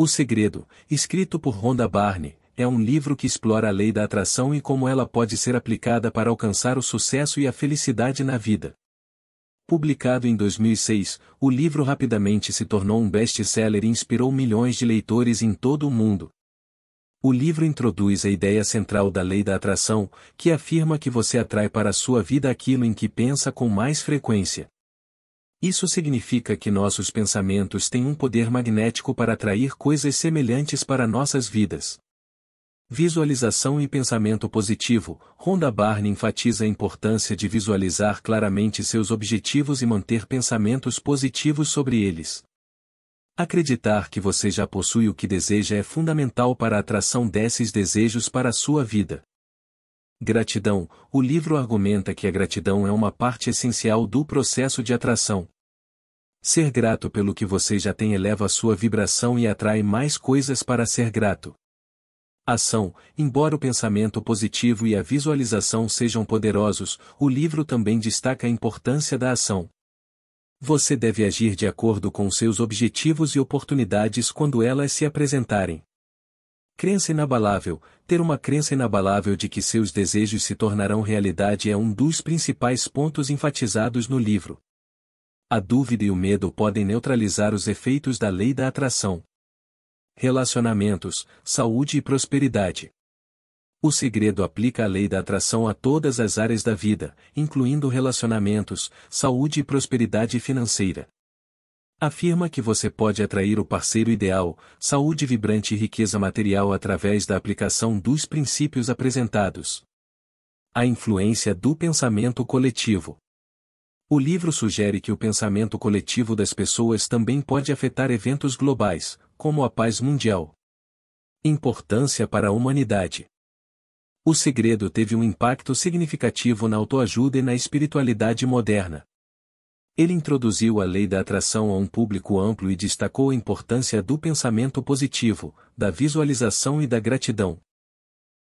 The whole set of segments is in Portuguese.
O Segredo, escrito por Rhonda Barney, é um livro que explora a lei da atração e como ela pode ser aplicada para alcançar o sucesso e a felicidade na vida. Publicado em 2006, o livro rapidamente se tornou um best-seller e inspirou milhões de leitores em todo o mundo. O livro introduz a ideia central da lei da atração, que afirma que você atrai para a sua vida aquilo em que pensa com mais frequência. Isso significa que nossos pensamentos têm um poder magnético para atrair coisas semelhantes para nossas vidas. Visualização e pensamento positivo, Rhonda Barney enfatiza a importância de visualizar claramente seus objetivos e manter pensamentos positivos sobre eles. Acreditar que você já possui o que deseja é fundamental para a atração desses desejos para a sua vida. Gratidão. O livro argumenta que a gratidão é uma parte essencial do processo de atração. Ser grato pelo que você já tem eleva a sua vibração e atrai mais coisas para ser grato. Ação. Embora o pensamento positivo e a visualização sejam poderosos, o livro também destaca a importância da ação. Você deve agir de acordo com seus objetivos e oportunidades quando elas se apresentarem. Crença inabalável. Ter uma crença inabalável de que seus desejos se tornarão realidade é um dos principais pontos enfatizados no livro. A dúvida e o medo podem neutralizar os efeitos da lei da atração. Relacionamentos, saúde e prosperidade. O segredo aplica a lei da atração a todas as áreas da vida, incluindo relacionamentos, saúde e prosperidade financeira. Afirma que você pode atrair o parceiro ideal, saúde vibrante e riqueza material através da aplicação dos princípios apresentados. A influência do pensamento coletivo. O livro sugere que o pensamento coletivo das pessoas também pode afetar eventos globais, como a paz mundial. Importância para a humanidade. O segredo teve um impacto significativo na autoajuda e na espiritualidade moderna. Ele introduziu a lei da atração a um público amplo e destacou a importância do pensamento positivo, da visualização e da gratidão.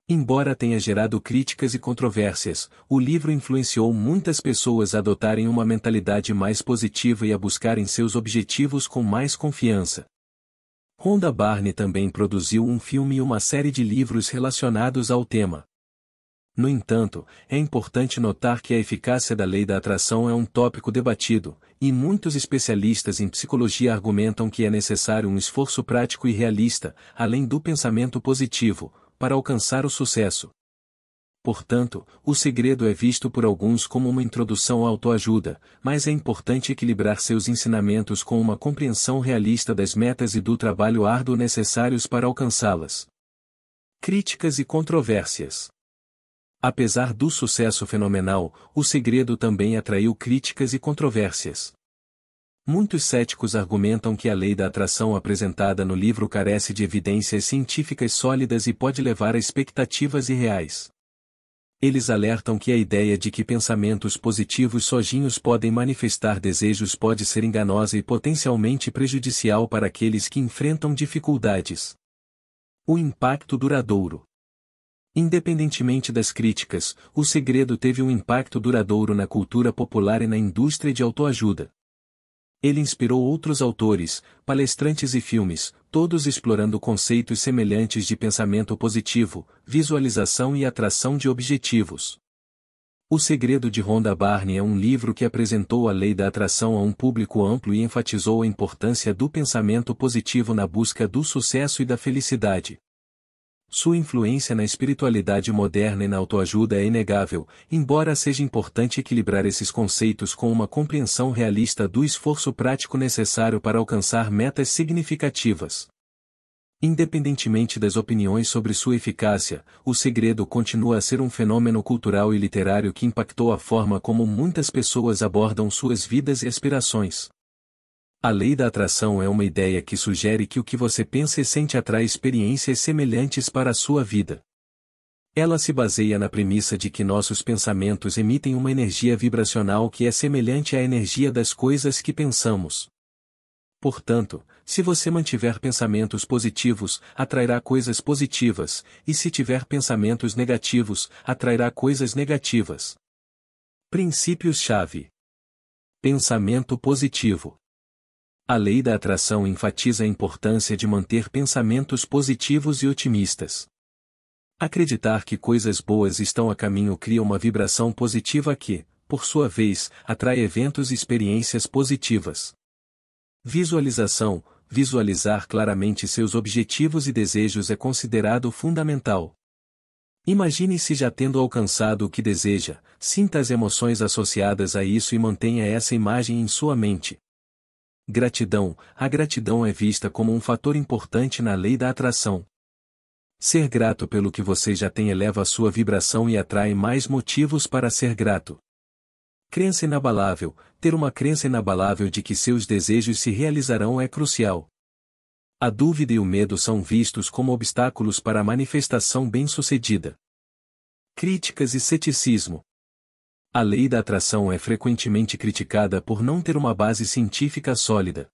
Embora tenha gerado críticas e controvérsias, o livro influenciou muitas pessoas a adotarem uma mentalidade mais positiva e a buscarem seus objetivos com mais confiança. Rhonda Barney também produziu um filme e uma série de livros relacionados ao tema. No entanto, é importante notar que a eficácia da lei da atração é um tópico debatido, e muitos especialistas em psicologia argumentam que é necessário um esforço prático e realista, além do pensamento positivo, para alcançar o sucesso. Portanto, o segredo é visto por alguns como uma introdução à autoajuda, mas é importante equilibrar seus ensinamentos com uma compreensão realista das metas e do trabalho árduo necessários para alcançá-las. Críticas e controvérsias Apesar do sucesso fenomenal, o segredo também atraiu críticas e controvérsias. Muitos céticos argumentam que a lei da atração apresentada no livro carece de evidências científicas sólidas e pode levar a expectativas irreais. Eles alertam que a ideia de que pensamentos positivos sozinhos podem manifestar desejos pode ser enganosa e potencialmente prejudicial para aqueles que enfrentam dificuldades. O impacto duradouro. Independentemente das críticas, o segredo teve um impacto duradouro na cultura popular e na indústria de autoajuda. Ele inspirou outros autores, palestrantes e filmes, todos explorando conceitos semelhantes de pensamento positivo, visualização e atração de objetivos. O Segredo de Rhonda Barney é um livro que apresentou a lei da atração a um público amplo e enfatizou a importância do pensamento positivo na busca do sucesso e da felicidade. Sua influência na espiritualidade moderna e na autoajuda é inegável, embora seja importante equilibrar esses conceitos com uma compreensão realista do esforço prático necessário para alcançar metas significativas. Independentemente das opiniões sobre sua eficácia, o segredo continua a ser um fenômeno cultural e literário que impactou a forma como muitas pessoas abordam suas vidas e aspirações. A lei da atração é uma ideia que sugere que o que você pensa e sente atrai experiências semelhantes para a sua vida. Ela se baseia na premissa de que nossos pensamentos emitem uma energia vibracional que é semelhante à energia das coisas que pensamos. Portanto, se você mantiver pensamentos positivos, atrairá coisas positivas, e se tiver pensamentos negativos, atrairá coisas negativas. Princípios-chave: Pensamento positivo. A lei da atração enfatiza a importância de manter pensamentos positivos e otimistas. Acreditar que coisas boas estão a caminho cria uma vibração positiva que, por sua vez, atrai eventos e experiências positivas. Visualização, visualizar claramente seus objetivos e desejos é considerado fundamental. Imagine-se já tendo alcançado o que deseja, sinta as emoções associadas a isso e mantenha essa imagem em sua mente. Gratidão. A gratidão é vista como um fator importante na lei da atração. Ser grato pelo que você já tem eleva a sua vibração e atrai mais motivos para ser grato. Crença inabalável. Ter uma crença inabalável de que seus desejos se realizarão é crucial. A dúvida e o medo são vistos como obstáculos para a manifestação bem-sucedida. Críticas e ceticismo. A lei da atração é frequentemente criticada por não ter uma base científica sólida.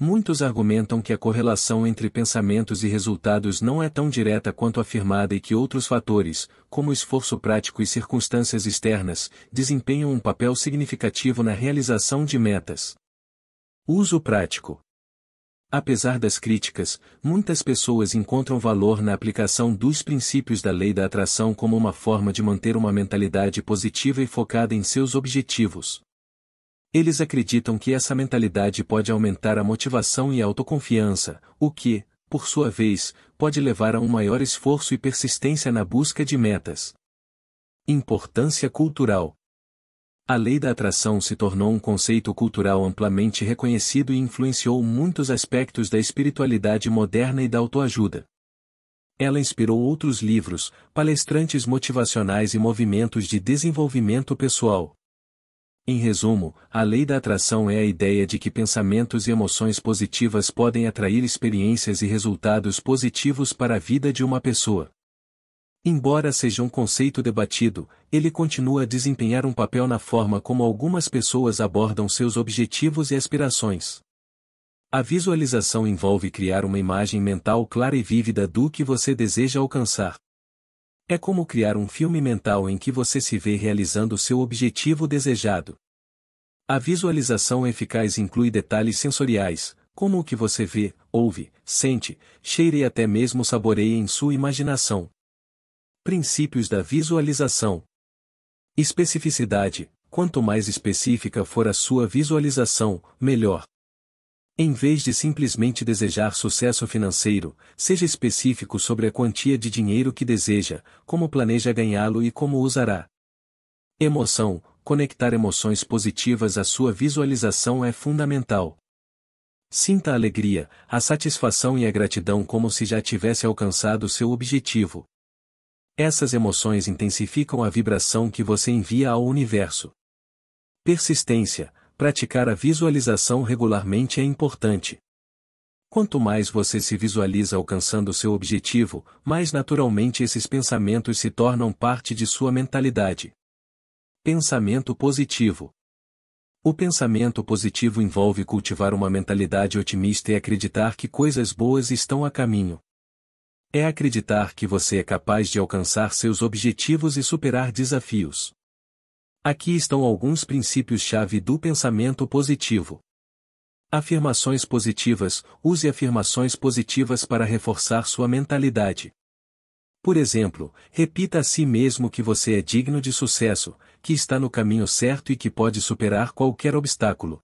Muitos argumentam que a correlação entre pensamentos e resultados não é tão direta quanto afirmada e que outros fatores, como esforço prático e circunstâncias externas, desempenham um papel significativo na realização de metas. Uso prático. Apesar das críticas, muitas pessoas encontram valor na aplicação dos princípios da lei da atração como uma forma de manter uma mentalidade positiva e focada em seus objetivos. Eles acreditam que essa mentalidade pode aumentar a motivação e a autoconfiança, o que, por sua vez, pode levar a um maior esforço e persistência na busca de metas. Importância cultural a lei da atração se tornou um conceito cultural amplamente reconhecido e influenciou muitos aspectos da espiritualidade moderna e da autoajuda. Ela inspirou outros livros, palestrantes motivacionais e movimentos de desenvolvimento pessoal. Em resumo, a lei da atração é a ideia de que pensamentos e emoções positivas podem atrair experiências e resultados positivos para a vida de uma pessoa. Embora seja um conceito debatido, ele continua a desempenhar um papel na forma como algumas pessoas abordam seus objetivos e aspirações. A visualização envolve criar uma imagem mental clara e vívida do que você deseja alcançar. É como criar um filme mental em que você se vê realizando seu objetivo desejado. A visualização eficaz inclui detalhes sensoriais, como o que você vê, ouve, sente, cheira e até mesmo saboreia em sua imaginação, Princípios da visualização. Especificidade: quanto mais específica for a sua visualização, melhor. Em vez de simplesmente desejar sucesso financeiro, seja específico sobre a quantia de dinheiro que deseja, como planeja ganhá-lo e como usará. Emoção: conectar emoções positivas à sua visualização é fundamental. Sinta a alegria, a satisfação e a gratidão como se já tivesse alcançado seu objetivo. Essas emoções intensificam a vibração que você envia ao universo. Persistência, praticar a visualização regularmente é importante. Quanto mais você se visualiza alcançando seu objetivo, mais naturalmente esses pensamentos se tornam parte de sua mentalidade. Pensamento positivo. O pensamento positivo envolve cultivar uma mentalidade otimista e acreditar que coisas boas estão a caminho. É acreditar que você é capaz de alcançar seus objetivos e superar desafios. Aqui estão alguns princípios-chave do pensamento positivo. Afirmações positivas use afirmações positivas para reforçar sua mentalidade. Por exemplo, repita a si mesmo que você é digno de sucesso, que está no caminho certo e que pode superar qualquer obstáculo.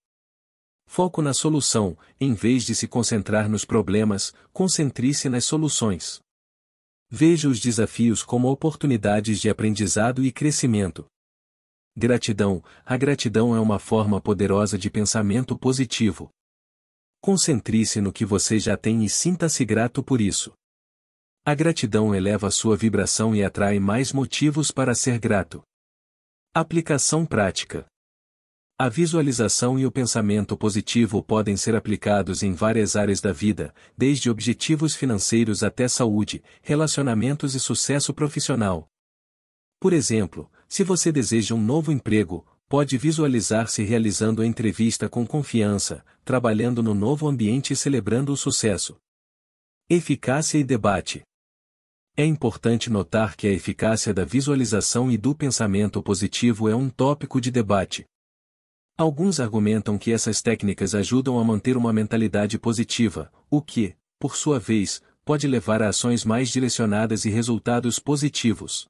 Foco na solução, em vez de se concentrar nos problemas, concentre-se nas soluções. Veja os desafios como oportunidades de aprendizado e crescimento. Gratidão, a gratidão é uma forma poderosa de pensamento positivo. Concentre-se no que você já tem e sinta-se grato por isso. A gratidão eleva sua vibração e atrai mais motivos para ser grato. Aplicação prática a visualização e o pensamento positivo podem ser aplicados em várias áreas da vida, desde objetivos financeiros até saúde, relacionamentos e sucesso profissional. Por exemplo, se você deseja um novo emprego, pode visualizar-se realizando a entrevista com confiança, trabalhando no novo ambiente e celebrando o sucesso. Eficácia e debate. É importante notar que a eficácia da visualização e do pensamento positivo é um tópico de debate. Alguns argumentam que essas técnicas ajudam a manter uma mentalidade positiva, o que, por sua vez, pode levar a ações mais direcionadas e resultados positivos.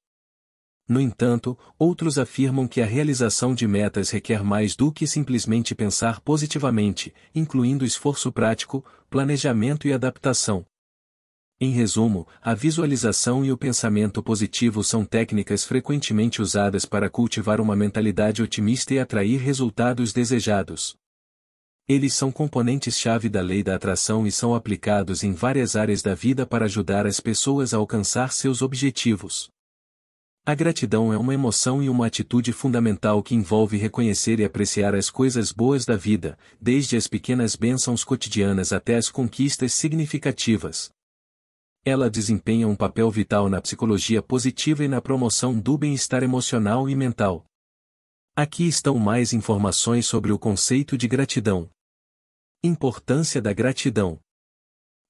No entanto, outros afirmam que a realização de metas requer mais do que simplesmente pensar positivamente, incluindo esforço prático, planejamento e adaptação, em resumo, a visualização e o pensamento positivo são técnicas frequentemente usadas para cultivar uma mentalidade otimista e atrair resultados desejados. Eles são componentes-chave da lei da atração e são aplicados em várias áreas da vida para ajudar as pessoas a alcançar seus objetivos. A gratidão é uma emoção e uma atitude fundamental que envolve reconhecer e apreciar as coisas boas da vida, desde as pequenas bênçãos cotidianas até as conquistas significativas. Ela desempenha um papel vital na psicologia positiva e na promoção do bem-estar emocional e mental. Aqui estão mais informações sobre o conceito de gratidão. Importância da gratidão.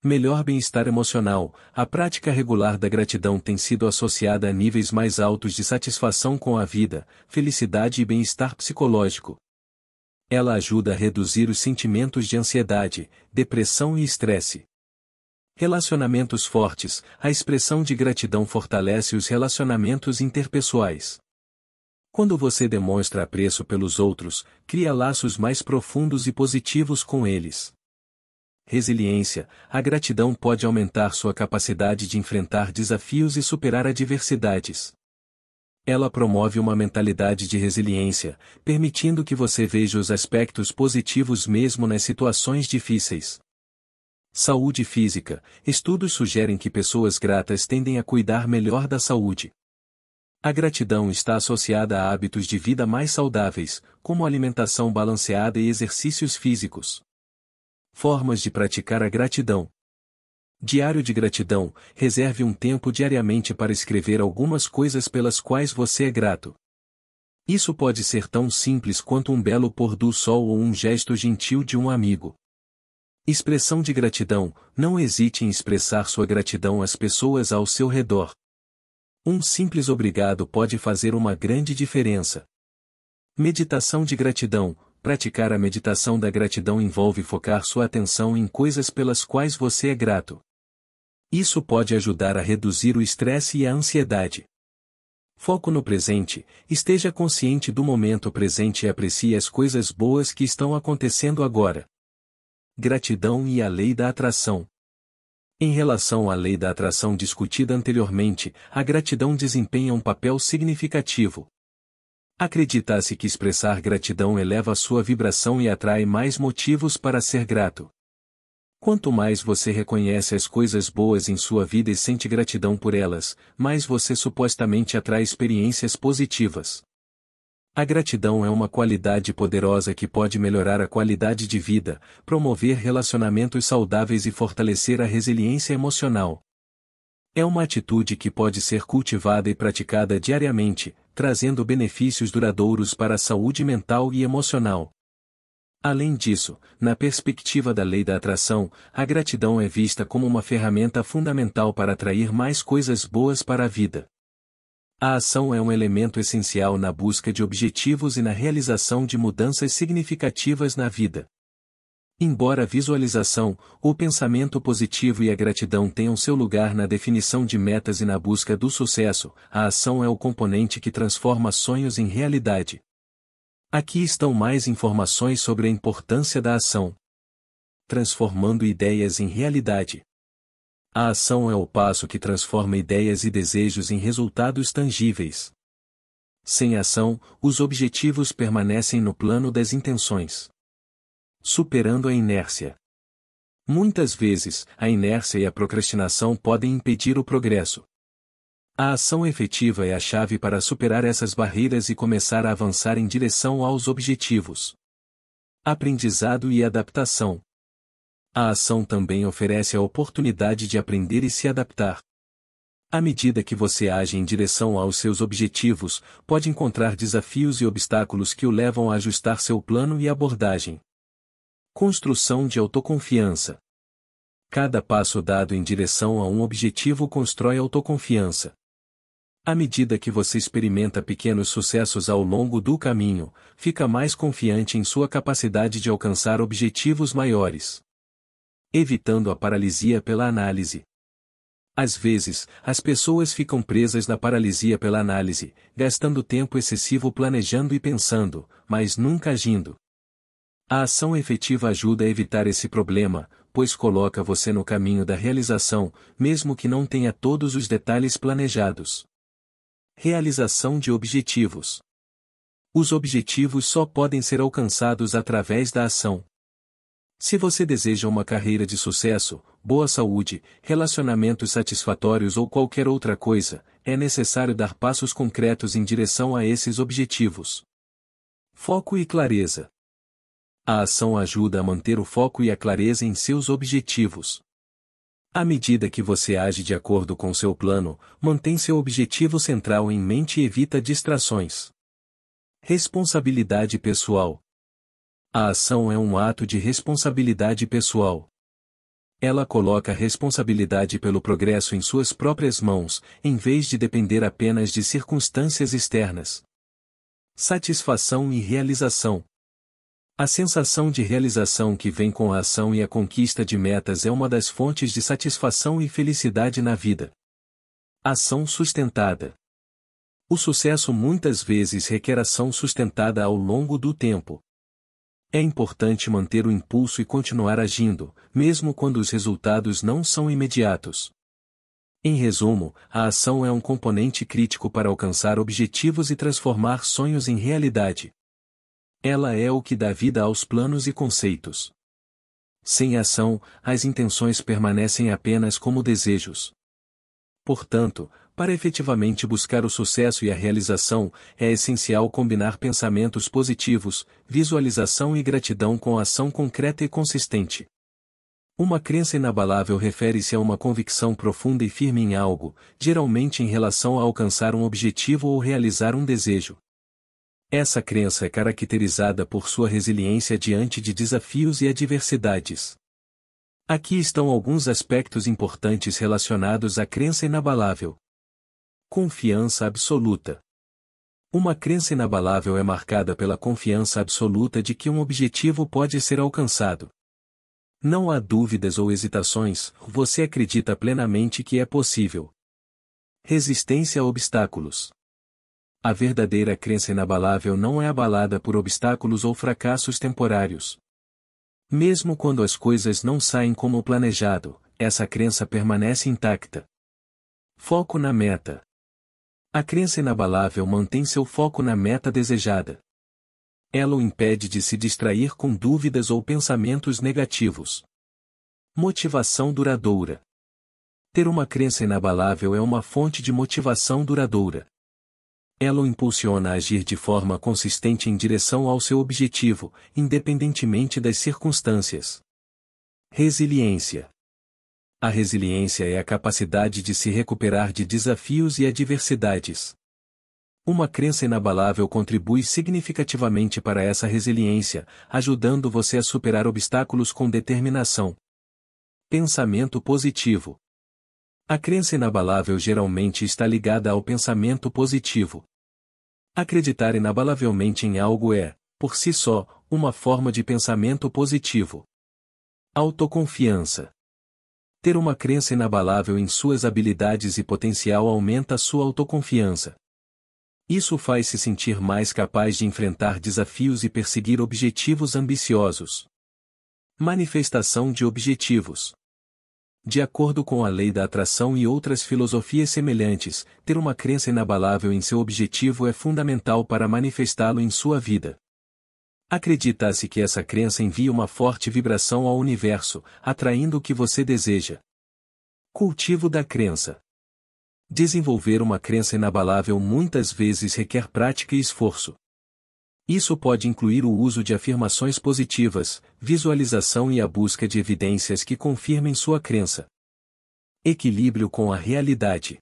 Melhor bem-estar emocional. A prática regular da gratidão tem sido associada a níveis mais altos de satisfação com a vida, felicidade e bem-estar psicológico. Ela ajuda a reduzir os sentimentos de ansiedade, depressão e estresse. Relacionamentos fortes, a expressão de gratidão fortalece os relacionamentos interpessoais. Quando você demonstra apreço pelos outros, cria laços mais profundos e positivos com eles. Resiliência, a gratidão pode aumentar sua capacidade de enfrentar desafios e superar adversidades. Ela promove uma mentalidade de resiliência, permitindo que você veja os aspectos positivos mesmo nas situações difíceis. Saúde física. Estudos sugerem que pessoas gratas tendem a cuidar melhor da saúde. A gratidão está associada a hábitos de vida mais saudáveis, como alimentação balanceada e exercícios físicos. Formas de praticar a gratidão. Diário de gratidão. Reserve um tempo diariamente para escrever algumas coisas pelas quais você é grato. Isso pode ser tão simples quanto um belo pôr do sol ou um gesto gentil de um amigo. Expressão de gratidão, não hesite em expressar sua gratidão às pessoas ao seu redor. Um simples obrigado pode fazer uma grande diferença. Meditação de gratidão, praticar a meditação da gratidão envolve focar sua atenção em coisas pelas quais você é grato. Isso pode ajudar a reduzir o estresse e a ansiedade. Foco no presente, esteja consciente do momento presente e aprecie as coisas boas que estão acontecendo agora gratidão e a lei da atração. Em relação à lei da atração discutida anteriormente, a gratidão desempenha um papel significativo. Acredita-se que expressar gratidão eleva sua vibração e atrai mais motivos para ser grato. Quanto mais você reconhece as coisas boas em sua vida e sente gratidão por elas, mais você supostamente atrai experiências positivas. A gratidão é uma qualidade poderosa que pode melhorar a qualidade de vida, promover relacionamentos saudáveis e fortalecer a resiliência emocional. É uma atitude que pode ser cultivada e praticada diariamente, trazendo benefícios duradouros para a saúde mental e emocional. Além disso, na perspectiva da lei da atração, a gratidão é vista como uma ferramenta fundamental para atrair mais coisas boas para a vida. A ação é um elemento essencial na busca de objetivos e na realização de mudanças significativas na vida. Embora a visualização, o pensamento positivo e a gratidão tenham seu lugar na definição de metas e na busca do sucesso, a ação é o componente que transforma sonhos em realidade. Aqui estão mais informações sobre a importância da ação. Transformando ideias em realidade. A ação é o passo que transforma ideias e desejos em resultados tangíveis. Sem ação, os objetivos permanecem no plano das intenções. Superando a inércia. Muitas vezes, a inércia e a procrastinação podem impedir o progresso. A ação efetiva é a chave para superar essas barreiras e começar a avançar em direção aos objetivos. Aprendizado e adaptação a ação também oferece a oportunidade de aprender e se adaptar. À medida que você age em direção aos seus objetivos, pode encontrar desafios e obstáculos que o levam a ajustar seu plano e abordagem. Construção de autoconfiança. Cada passo dado em direção a um objetivo constrói autoconfiança. À medida que você experimenta pequenos sucessos ao longo do caminho, fica mais confiante em sua capacidade de alcançar objetivos maiores evitando a paralisia pela análise. Às vezes, as pessoas ficam presas na paralisia pela análise, gastando tempo excessivo planejando e pensando, mas nunca agindo. A ação efetiva ajuda a evitar esse problema, pois coloca você no caminho da realização, mesmo que não tenha todos os detalhes planejados. Realização de objetivos. Os objetivos só podem ser alcançados através da ação. Se você deseja uma carreira de sucesso, boa saúde, relacionamentos satisfatórios ou qualquer outra coisa, é necessário dar passos concretos em direção a esses objetivos. Foco e clareza. A ação ajuda a manter o foco e a clareza em seus objetivos. À medida que você age de acordo com seu plano, mantém seu objetivo central em mente e evita distrações. Responsabilidade pessoal. A ação é um ato de responsabilidade pessoal. Ela coloca a responsabilidade pelo progresso em suas próprias mãos, em vez de depender apenas de circunstâncias externas. Satisfação e realização. A sensação de realização que vem com a ação e a conquista de metas é uma das fontes de satisfação e felicidade na vida. Ação sustentada. O sucesso muitas vezes requer ação sustentada ao longo do tempo. É importante manter o impulso e continuar agindo, mesmo quando os resultados não são imediatos. Em resumo, a ação é um componente crítico para alcançar objetivos e transformar sonhos em realidade. Ela é o que dá vida aos planos e conceitos. Sem ação, as intenções permanecem apenas como desejos. Portanto, para efetivamente buscar o sucesso e a realização, é essencial combinar pensamentos positivos, visualização e gratidão com ação concreta e consistente. Uma crença inabalável refere-se a uma convicção profunda e firme em algo, geralmente em relação a alcançar um objetivo ou realizar um desejo. Essa crença é caracterizada por sua resiliência diante de desafios e adversidades. Aqui estão alguns aspectos importantes relacionados à crença inabalável. Confiança absoluta. Uma crença inabalável é marcada pela confiança absoluta de que um objetivo pode ser alcançado. Não há dúvidas ou hesitações, você acredita plenamente que é possível. Resistência a obstáculos. A verdadeira crença inabalável não é abalada por obstáculos ou fracassos temporários. Mesmo quando as coisas não saem como planejado, essa crença permanece intacta. Foco na meta. A crença inabalável mantém seu foco na meta desejada. Ela o impede de se distrair com dúvidas ou pensamentos negativos. Motivação duradoura. Ter uma crença inabalável é uma fonte de motivação duradoura. Ela o impulsiona a agir de forma consistente em direção ao seu objetivo, independentemente das circunstâncias. Resiliência. A resiliência é a capacidade de se recuperar de desafios e adversidades. Uma crença inabalável contribui significativamente para essa resiliência, ajudando você a superar obstáculos com determinação. Pensamento positivo. A crença inabalável geralmente está ligada ao pensamento positivo. Acreditar inabalavelmente em algo é, por si só, uma forma de pensamento positivo. Autoconfiança. Ter uma crença inabalável em suas habilidades e potencial aumenta sua autoconfiança. Isso faz se sentir mais capaz de enfrentar desafios e perseguir objetivos ambiciosos. Manifestação de objetivos. De acordo com a lei da atração e outras filosofias semelhantes, ter uma crença inabalável em seu objetivo é fundamental para manifestá-lo em sua vida. Acredita-se que essa crença envia uma forte vibração ao universo, atraindo o que você deseja. Cultivo da crença. Desenvolver uma crença inabalável muitas vezes requer prática e esforço. Isso pode incluir o uso de afirmações positivas, visualização e a busca de evidências que confirmem sua crença. Equilíbrio com a realidade.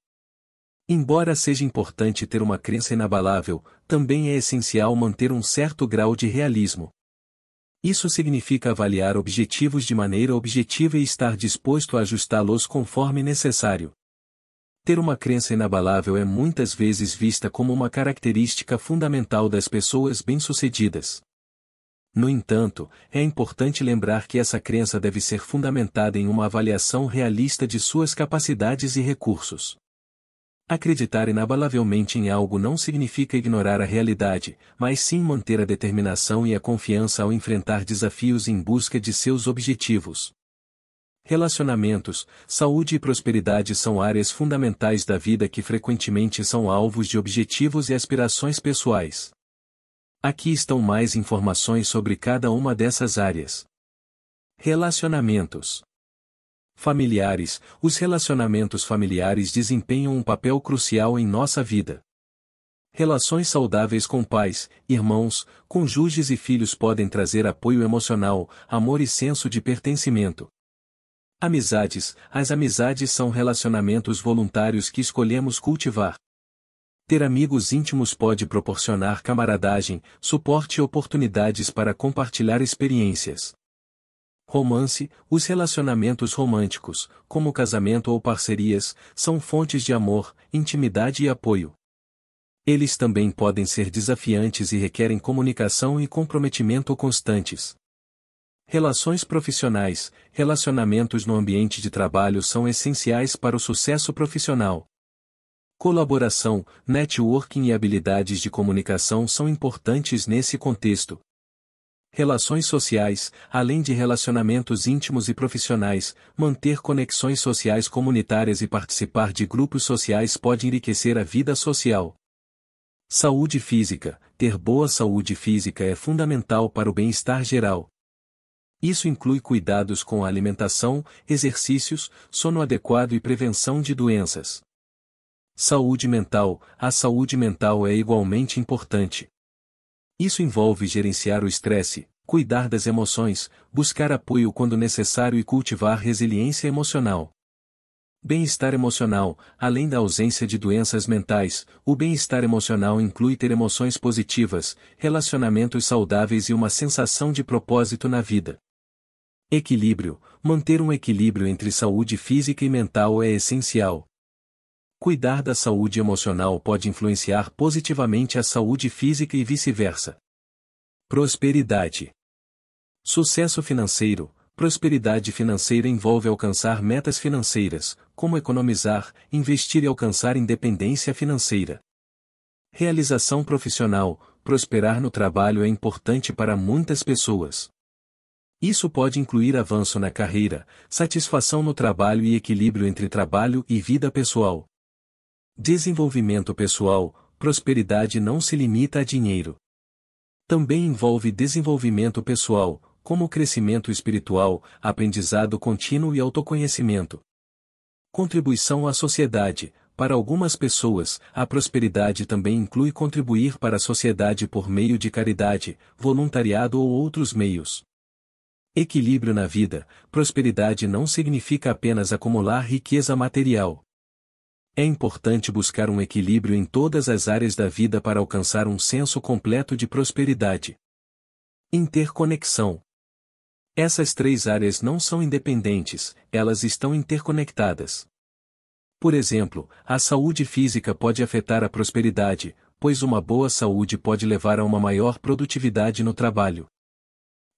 Embora seja importante ter uma crença inabalável, também é essencial manter um certo grau de realismo. Isso significa avaliar objetivos de maneira objetiva e estar disposto a ajustá-los conforme necessário. Ter uma crença inabalável é muitas vezes vista como uma característica fundamental das pessoas bem-sucedidas. No entanto, é importante lembrar que essa crença deve ser fundamentada em uma avaliação realista de suas capacidades e recursos. Acreditar inabalavelmente em algo não significa ignorar a realidade, mas sim manter a determinação e a confiança ao enfrentar desafios em busca de seus objetivos. Relacionamentos, saúde e prosperidade são áreas fundamentais da vida que frequentemente são alvos de objetivos e aspirações pessoais. Aqui estão mais informações sobre cada uma dessas áreas. Relacionamentos Familiares, os relacionamentos familiares desempenham um papel crucial em nossa vida. Relações saudáveis com pais, irmãos, cônjuges e filhos podem trazer apoio emocional, amor e senso de pertencimento. Amizades, as amizades são relacionamentos voluntários que escolhemos cultivar. Ter amigos íntimos pode proporcionar camaradagem, suporte e oportunidades para compartilhar experiências. Romance, os relacionamentos românticos, como casamento ou parcerias, são fontes de amor, intimidade e apoio. Eles também podem ser desafiantes e requerem comunicação e comprometimento constantes. Relações profissionais, relacionamentos no ambiente de trabalho são essenciais para o sucesso profissional. Colaboração, networking e habilidades de comunicação são importantes nesse contexto relações sociais, além de relacionamentos íntimos e profissionais, manter conexões sociais comunitárias e participar de grupos sociais pode enriquecer a vida social. Saúde física. Ter boa saúde física é fundamental para o bem-estar geral. Isso inclui cuidados com a alimentação, exercícios, sono adequado e prevenção de doenças. Saúde mental. A saúde mental é igualmente importante. Isso envolve gerenciar o estresse, cuidar das emoções, buscar apoio quando necessário e cultivar resiliência emocional. Bem-estar emocional, além da ausência de doenças mentais, o bem-estar emocional inclui ter emoções positivas, relacionamentos saudáveis e uma sensação de propósito na vida. Equilíbrio: manter um equilíbrio entre saúde física e mental é essencial, Cuidar da saúde emocional pode influenciar positivamente a saúde física e vice-versa. Prosperidade. Sucesso financeiro. Prosperidade financeira envolve alcançar metas financeiras, como economizar, investir e alcançar independência financeira. Realização profissional. Prosperar no trabalho é importante para muitas pessoas. Isso pode incluir avanço na carreira, satisfação no trabalho e equilíbrio entre trabalho e vida pessoal. Desenvolvimento pessoal, prosperidade não se limita a dinheiro. Também envolve desenvolvimento pessoal, como crescimento espiritual, aprendizado contínuo e autoconhecimento. Contribuição à sociedade. Para algumas pessoas, a prosperidade também inclui contribuir para a sociedade por meio de caridade, voluntariado ou outros meios. Equilíbrio na vida. Prosperidade não significa apenas acumular riqueza material. É importante buscar um equilíbrio em todas as áreas da vida para alcançar um senso completo de prosperidade. Interconexão. Essas três áreas não são independentes, elas estão interconectadas. Por exemplo, a saúde física pode afetar a prosperidade, pois uma boa saúde pode levar a uma maior produtividade no trabalho.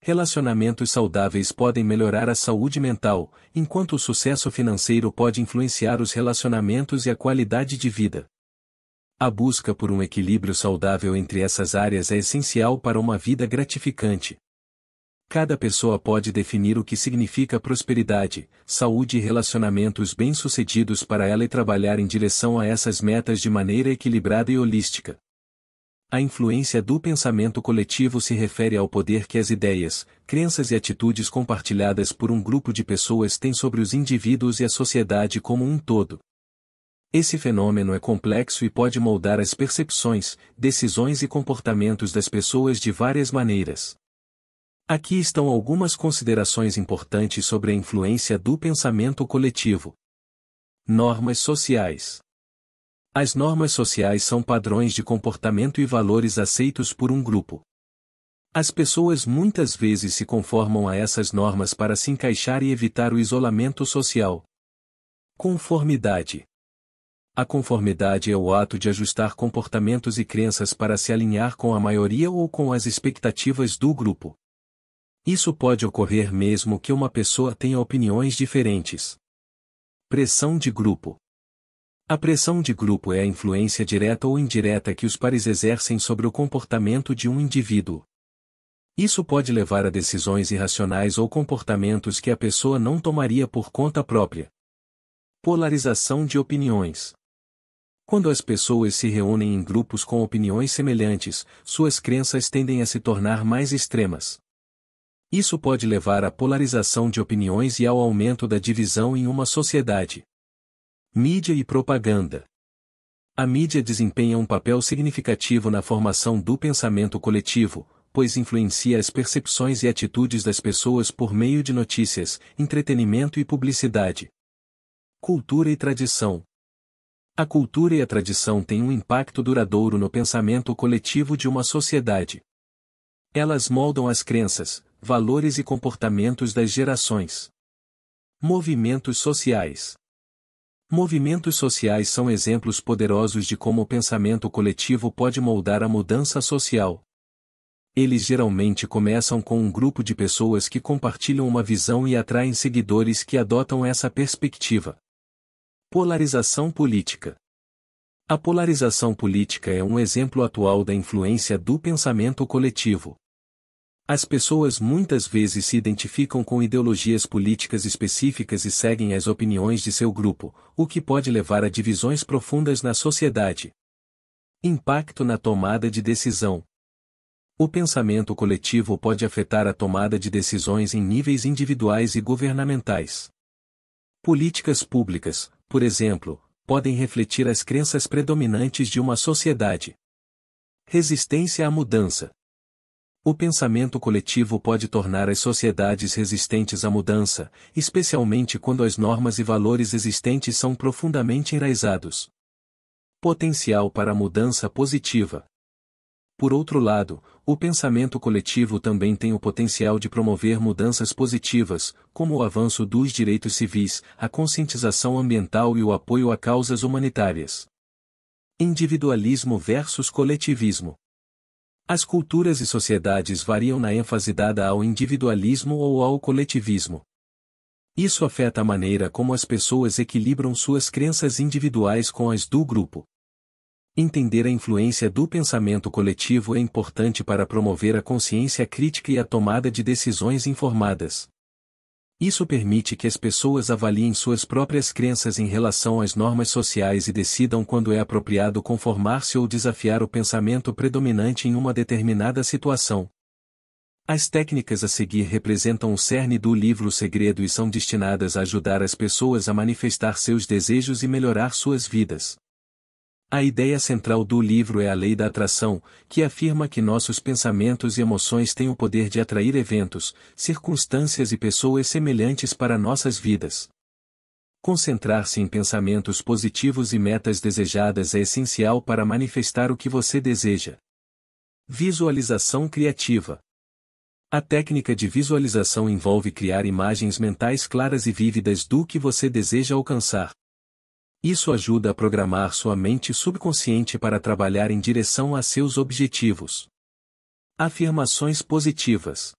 Relacionamentos saudáveis podem melhorar a saúde mental, enquanto o sucesso financeiro pode influenciar os relacionamentos e a qualidade de vida. A busca por um equilíbrio saudável entre essas áreas é essencial para uma vida gratificante. Cada pessoa pode definir o que significa prosperidade, saúde e relacionamentos bem-sucedidos para ela e trabalhar em direção a essas metas de maneira equilibrada e holística. A influência do pensamento coletivo se refere ao poder que as ideias, crenças e atitudes compartilhadas por um grupo de pessoas têm sobre os indivíduos e a sociedade como um todo. Esse fenômeno é complexo e pode moldar as percepções, decisões e comportamentos das pessoas de várias maneiras. Aqui estão algumas considerações importantes sobre a influência do pensamento coletivo. Normas sociais. As normas sociais são padrões de comportamento e valores aceitos por um grupo. As pessoas muitas vezes se conformam a essas normas para se encaixar e evitar o isolamento social. Conformidade. A conformidade é o ato de ajustar comportamentos e crenças para se alinhar com a maioria ou com as expectativas do grupo. Isso pode ocorrer mesmo que uma pessoa tenha opiniões diferentes. Pressão de grupo. A pressão de grupo é a influência direta ou indireta que os pares exercem sobre o comportamento de um indivíduo. Isso pode levar a decisões irracionais ou comportamentos que a pessoa não tomaria por conta própria. Polarização de opiniões. Quando as pessoas se reúnem em grupos com opiniões semelhantes, suas crenças tendem a se tornar mais extremas. Isso pode levar à polarização de opiniões e ao aumento da divisão em uma sociedade. Mídia e propaganda. A mídia desempenha um papel significativo na formação do pensamento coletivo, pois influencia as percepções e atitudes das pessoas por meio de notícias, entretenimento e publicidade. Cultura e tradição. A cultura e a tradição têm um impacto duradouro no pensamento coletivo de uma sociedade. Elas moldam as crenças, valores e comportamentos das gerações. Movimentos sociais. Movimentos sociais são exemplos poderosos de como o pensamento coletivo pode moldar a mudança social. Eles geralmente começam com um grupo de pessoas que compartilham uma visão e atraem seguidores que adotam essa perspectiva. Polarização política. A polarização política é um exemplo atual da influência do pensamento coletivo. As pessoas muitas vezes se identificam com ideologias políticas específicas e seguem as opiniões de seu grupo, o que pode levar a divisões profundas na sociedade. Impacto na tomada de decisão. O pensamento coletivo pode afetar a tomada de decisões em níveis individuais e governamentais. Políticas públicas, por exemplo, podem refletir as crenças predominantes de uma sociedade. Resistência à mudança. O pensamento coletivo pode tornar as sociedades resistentes à mudança, especialmente quando as normas e valores existentes são profundamente enraizados. Potencial para a mudança positiva. Por outro lado, o pensamento coletivo também tem o potencial de promover mudanças positivas, como o avanço dos direitos civis, a conscientização ambiental e o apoio a causas humanitárias. Individualismo versus coletivismo. As culturas e sociedades variam na ênfase dada ao individualismo ou ao coletivismo. Isso afeta a maneira como as pessoas equilibram suas crenças individuais com as do grupo. Entender a influência do pensamento coletivo é importante para promover a consciência crítica e a tomada de decisões informadas. Isso permite que as pessoas avaliem suas próprias crenças em relação às normas sociais e decidam quando é apropriado conformar-se ou desafiar o pensamento predominante em uma determinada situação. As técnicas a seguir representam o cerne do livro Segredo e são destinadas a ajudar as pessoas a manifestar seus desejos e melhorar suas vidas. A ideia central do livro é a lei da atração, que afirma que nossos pensamentos e emoções têm o poder de atrair eventos, circunstâncias e pessoas semelhantes para nossas vidas. Concentrar-se em pensamentos positivos e metas desejadas é essencial para manifestar o que você deseja. Visualização criativa. A técnica de visualização envolve criar imagens mentais claras e vívidas do que você deseja alcançar. Isso ajuda a programar sua mente subconsciente para trabalhar em direção a seus objetivos. Afirmações positivas.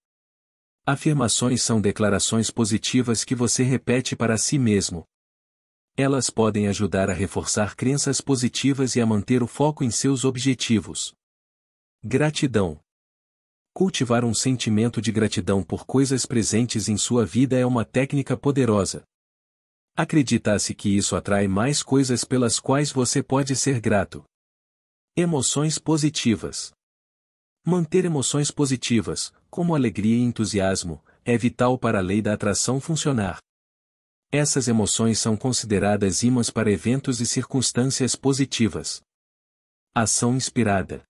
Afirmações são declarações positivas que você repete para si mesmo. Elas podem ajudar a reforçar crenças positivas e a manter o foco em seus objetivos. Gratidão. Cultivar um sentimento de gratidão por coisas presentes em sua vida é uma técnica poderosa. Acredita-se que isso atrai mais coisas pelas quais você pode ser grato. Emoções positivas. Manter emoções positivas, como alegria e entusiasmo, é vital para a lei da atração funcionar. Essas emoções são consideradas ímãs para eventos e circunstâncias positivas. Ação inspirada.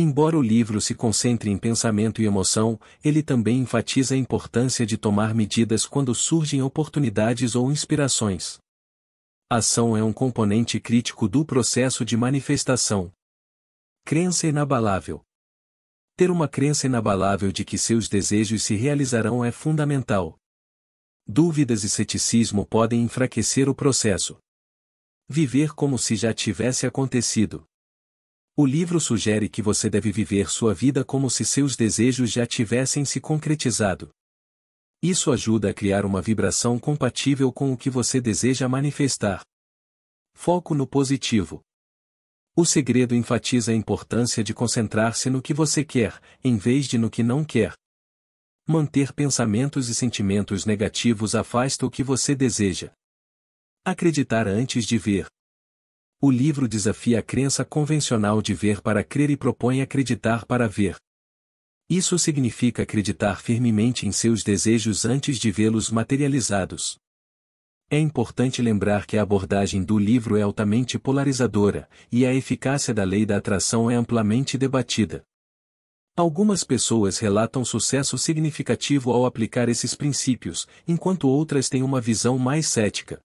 Embora o livro se concentre em pensamento e emoção, ele também enfatiza a importância de tomar medidas quando surgem oportunidades ou inspirações. Ação é um componente crítico do processo de manifestação. Crença inabalável. Ter uma crença inabalável de que seus desejos se realizarão é fundamental. Dúvidas e ceticismo podem enfraquecer o processo. Viver como se já tivesse acontecido. O livro sugere que você deve viver sua vida como se seus desejos já tivessem se concretizado. Isso ajuda a criar uma vibração compatível com o que você deseja manifestar. Foco no positivo. O segredo enfatiza a importância de concentrar-se no que você quer, em vez de no que não quer. Manter pensamentos e sentimentos negativos afasta o que você deseja. Acreditar antes de ver, o livro desafia a crença convencional de ver para crer e propõe acreditar para ver. Isso significa acreditar firmemente em seus desejos antes de vê-los materializados. É importante lembrar que a abordagem do livro é altamente polarizadora, e a eficácia da lei da atração é amplamente debatida. Algumas pessoas relatam sucesso significativo ao aplicar esses princípios, enquanto outras têm uma visão mais cética.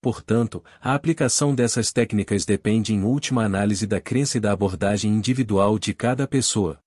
Portanto, a aplicação dessas técnicas depende em última análise da crença e da abordagem individual de cada pessoa.